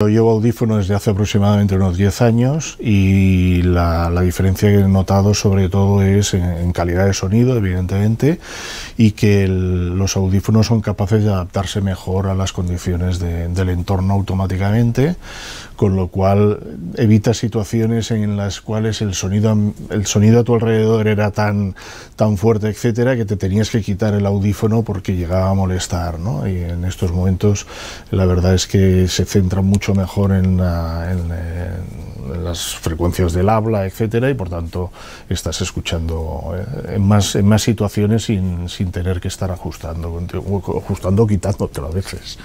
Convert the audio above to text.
Yo llevo audífonos desde hace aproximadamente unos 10 años y la, diferencia que he notado sobre todo es en, calidad de sonido, evidentemente, y que los audífonos son capaces de adaptarse mejor a las condiciones del entorno automáticamente, con lo cual evita situaciones en las cuales el sonido, el sonido a tu alrededor era tan, tan fuerte, etcétera, que te tenías que quitar el audífono porque llegaba a molestar. ¿no? Y en estos momentos la verdad es que se centra mucho mejor eh, en, las frecuencias del habla, etcétera, y por tanto estás escuchando eh, en más, en más situaciones sin, tener que estar ajustando, ajustando o quitándote a veces.